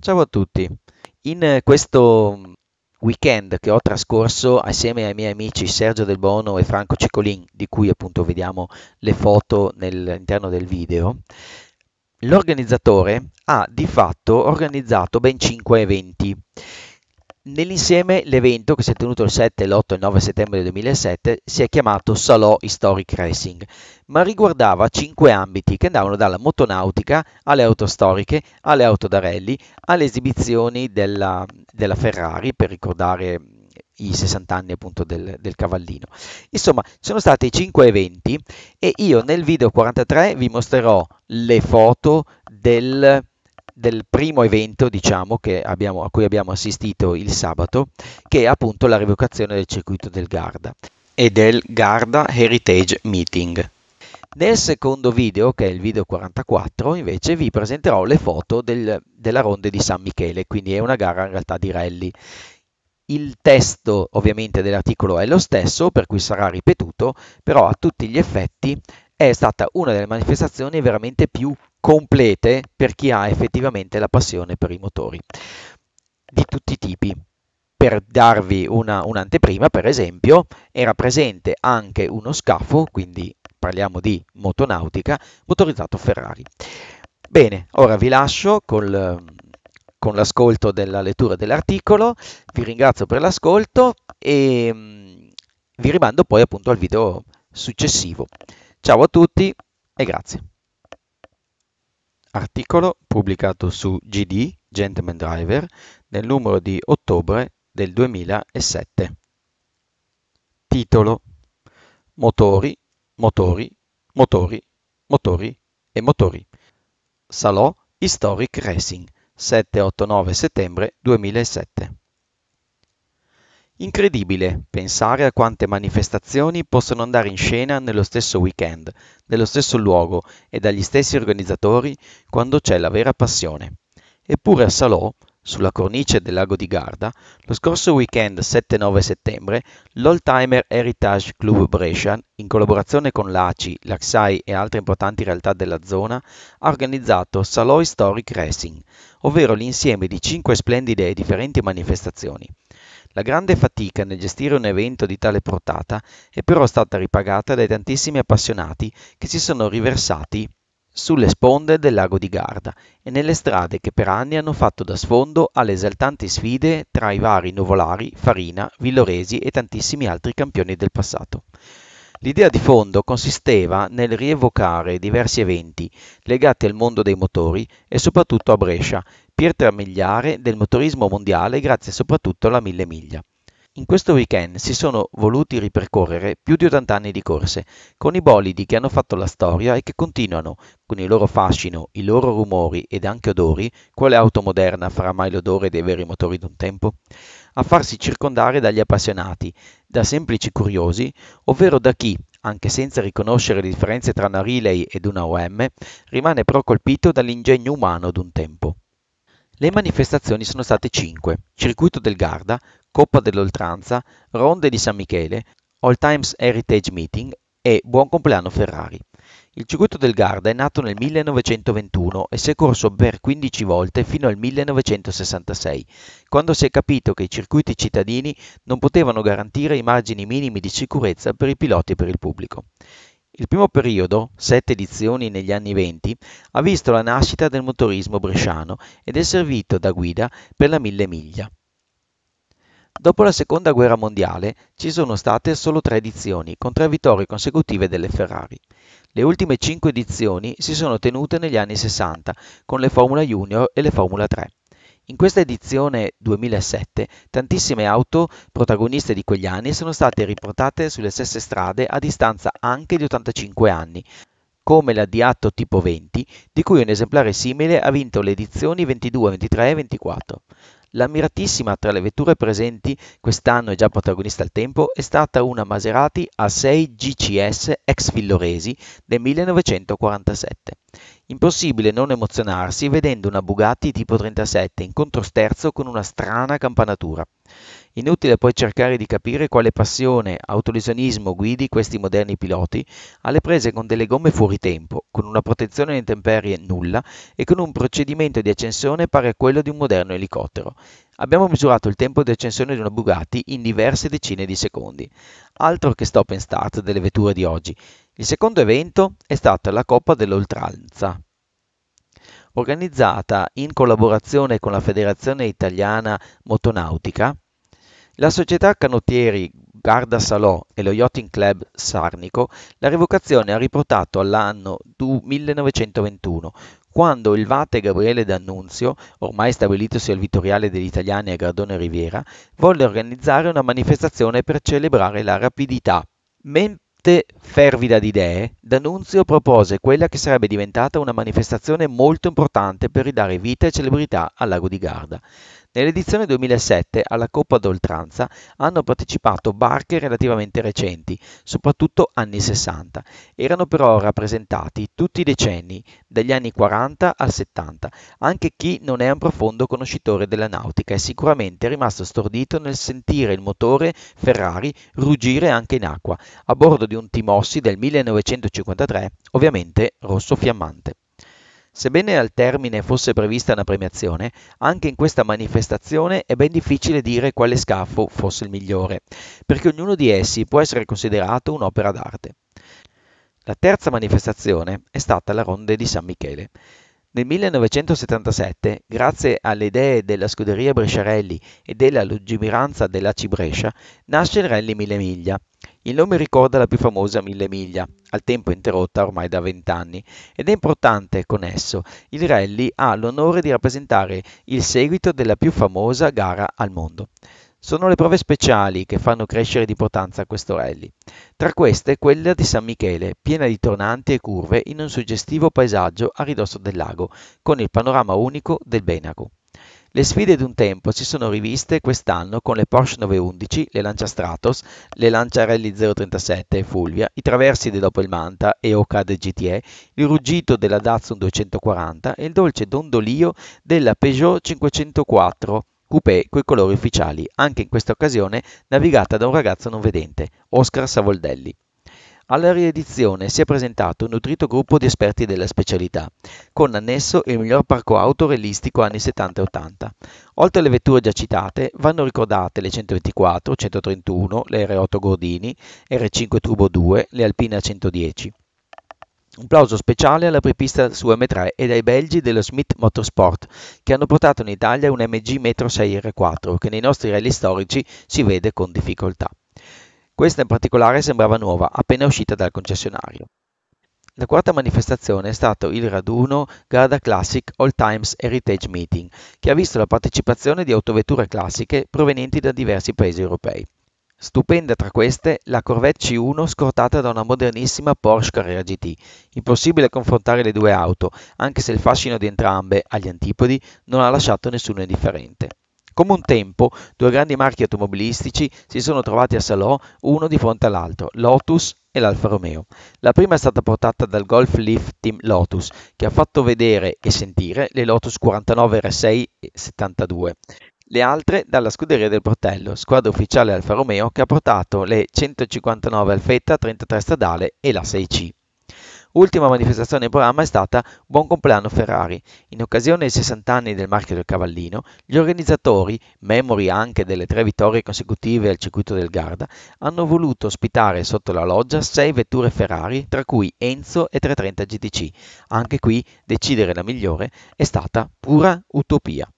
Ciao a tutti. In eh, questo weekend che ho trascorso assieme ai miei amici Sergio Del Bono e Franco Ciccolin, di cui appunto vediamo le foto all'interno del video, l'organizzatore ha di fatto organizzato ben 5 eventi. Nell'insieme l'evento, che si è tenuto il 7, l'8 e il 9 settembre 2007, si è chiamato Salò Historic Racing, ma riguardava cinque ambiti che andavano dalla motonautica alle auto storiche, alle auto da rally, alle esibizioni della, della Ferrari per ricordare i 60 anni appunto del, del, cavallino. Insomma, sono stati cinque eventi e io nel video 43 vi mostrerò le foto del, del primo evento diciamo, abbiamo, a cui abbiamo assistito il sabato, che è appunto la revocazione del circuito del Garda e del Garda Heritage Meeting. Nel secondo video, che è il video 44, invece vi presenterò le foto del, della ronde di San Michele, quindi è una gara in realtà di rally. Il testo ovviamente dell'articolo è lo stesso, per cui sarà ripetuto, però a tutti gli effetti è stata una delle manifestazioni veramente più complete per chi ha effettivamente la passione per i motori di tutti i tipi. Per darvi una, un'anteprima, per esempio, era presente anche uno scafo, quindi parliamo di motonautica, motorizzato Ferrari. Bene, ora vi lascio col, con l'ascolto della lettura dell'articolo, vi ringrazio per l'ascolto e mm, vi rimando poi appunto al video successivo. Ciao a tutti e grazie. Articolo pubblicato su GD Gentleman Driver nel numero di ottobre del 2007. Titolo Motori, motori, motori, motori e motori. Salò Historic Racing 7-8-9 settembre 2007. Incredibile pensare a quante manifestazioni possono andare in scena nello stesso weekend, nello stesso luogo e dagli stessi organizzatori quando c'è la vera passione. Eppure a Salò sulla cornice del lago di Garda, lo scorso weekend 7-9 settembre, l'Oldtimer Heritage Club Brescia, in collaborazione con l'ACI, l'AXAI e altre importanti realtà della zona, ha organizzato Saloi Historic Racing, ovvero l'insieme di cinque splendide e differenti manifestazioni. La grande fatica nel gestire un evento di tale portata è però stata ripagata dai tantissimi appassionati che si sono riversati sulle sponde del lago di Garda e nelle strade che per anni hanno fatto da sfondo alle esaltanti sfide tra i vari Nuvolari, Farina, Villoresi e tantissimi altri campioni del passato. L'idea di fondo consisteva nel rievocare diversi eventi legati al mondo dei motori e soprattutto a Brescia, pietra miliare del motorismo mondiale grazie soprattutto alla mille miglia. In questo weekend si sono voluti ripercorrere più di 80 anni di corse, con i bolidi che hanno fatto la storia e che continuano, con il loro fascino, i loro rumori ed anche odori, quale auto moderna farà mai l'odore dei veri motori d'un tempo? A farsi circondare dagli appassionati, da semplici curiosi, ovvero da chi, anche senza riconoscere le differenze tra una relay ed una OM, rimane però colpito dall'ingegno umano d'un tempo. Le manifestazioni sono state 5. Circuito del Garda, Coppa dell'Oltranza, Ronde di San Michele, All Times Heritage Meeting e Buon compleanno Ferrari. Il circuito del Garda è nato nel 1921 e si è corso per 15 volte fino al 1966, quando si è capito che i circuiti cittadini non potevano garantire i margini minimi di sicurezza per i piloti e per il pubblico. Il primo periodo, sette edizioni negli anni venti, ha visto la nascita del motorismo bresciano ed è servito da guida per la mille miglia. Dopo la seconda guerra mondiale ci sono state solo tre edizioni, con tre vittorie consecutive delle Ferrari. Le ultime cinque edizioni si sono tenute negli anni 60, con le Formula Junior e le Formula 3. In questa edizione 2007 tantissime auto protagoniste di quegli anni sono state riportate sulle stesse strade a distanza anche di 85 anni, come la d tipo 20, di cui un esemplare simile ha vinto le edizioni 22, 23 e 24. L'ammiratissima tra le vetture presenti quest'anno e già protagonista al tempo è stata una Maserati A6 GCS ex Villoresi del 1947. Impossibile non emozionarsi vedendo una Bugatti tipo 37 in controsterzo con una strana campanatura. Inutile poi cercare di capire quale passione, autolesionismo guidi questi moderni piloti alle prese con delle gomme fuori tempo, con una protezione alle intemperie nulla e con un procedimento di accensione pari a quello di un moderno elicottero. Abbiamo misurato il tempo di accensione di una Bugatti in diverse decine di secondi. Altro che stop and start delle vetture di oggi. Il secondo evento è stata la Coppa dell'Oltranza, organizzata in collaborazione con la Federazione Italiana Motonautica la società canottieri Garda Salò e lo Yachting Club Sarnico la revocazione ha riportato all'anno 1921, quando il Vate Gabriele D'Annunzio, ormai stabilitosi al Vittoriale degli Italiani a Gradone Riviera, volle organizzare una manifestazione per celebrare la rapidità. Mente fervida di idee, D'Annunzio propose quella che sarebbe diventata una manifestazione molto importante per ridare vita e celebrità al lago di Garda. Nell'edizione 2007 alla Coppa d'Oltranza hanno partecipato barche relativamente recenti, soprattutto anni 60. Erano però rappresentati tutti i decenni, dagli anni 40 al 70. Anche chi non è un profondo conoscitore della nautica è sicuramente rimasto stordito nel sentire il motore Ferrari ruggire anche in acqua, a bordo di un Timossi del 1953, ovviamente rosso fiammante. Sebbene al termine fosse prevista una premiazione, anche in questa manifestazione è ben difficile dire quale scafo fosse il migliore, perché ognuno di essi può essere considerato un'opera d'arte. La terza manifestazione è stata la Ronde di San Michele. Nel 1977, grazie alle idee della scuderia Bresciarelli e della lungimiranza della Cibrescia, nasce il Rally Mille Miglia, il nome ricorda la più famosa Mille Miglia, al tempo interrotta ormai da vent'anni, ed è importante con esso. Il rally ha l'onore di rappresentare il seguito della più famosa gara al mondo. Sono le prove speciali che fanno crescere di importanza questo rally. Tra queste quella di San Michele, piena di tornanti e curve in un suggestivo paesaggio a ridosso del lago, con il panorama unico del Benaco. Le sfide di un tempo si sono riviste quest'anno con le Porsche 911, le Lancia Stratos, le Lancia Rally 037 e Fulvia, i traversi di Dopo il Manta e Ocade GTE, il ruggito della Datsun 240 e il dolce dondolio della Peugeot 504 coupé coi colori ufficiali, anche in questa occasione navigata da un ragazzo non vedente, Oscar Savoldelli. Alla riedizione si è presentato un nutrito gruppo di esperti della specialità, con annesso il miglior parco auto realistico anni 70 e 80. Oltre alle vetture già citate, vanno ricordate le 124, 131, le R8 Gordini, R5 Turbo 2, le Alpina 110. Un plauso speciale alla prepista su M3 e ai belgi dello Smith Motorsport, che hanno portato in Italia un MG Metro 6 R4, che nei nostri rally storici si vede con difficoltà. Questa in particolare sembrava nuova, appena uscita dal concessionario. La quarta manifestazione è stato il raduno Garda Classic All Times Heritage Meeting, che ha visto la partecipazione di autovetture classiche provenienti da diversi paesi europei. Stupenda tra queste la Corvette C1 scortata da una modernissima Porsche Carrera GT. Impossibile confrontare le due auto, anche se il fascino di entrambe, agli antipodi, non ha lasciato nessuno indifferente. Come un tempo, due grandi marchi automobilistici si sono trovati a Salò uno di fronte all'altro, Lotus e l'Alfa Romeo. La prima è stata portata dal Golf Leaf Team Lotus, che ha fatto vedere e sentire le Lotus 49 R6 e 72. Le altre dalla scuderia del Portello, squadra ufficiale Alfa Romeo che ha portato le 159 Alfetta 33 stradale e la 6C. Ultima manifestazione in programma è stata Buon compleanno Ferrari. In occasione dei 60 anni del marchio del cavallino, gli organizzatori, memori anche delle tre vittorie consecutive al circuito del Garda, hanno voluto ospitare sotto la loggia sei vetture Ferrari, tra cui Enzo e 330 GTC. Anche qui decidere la migliore è stata pura utopia.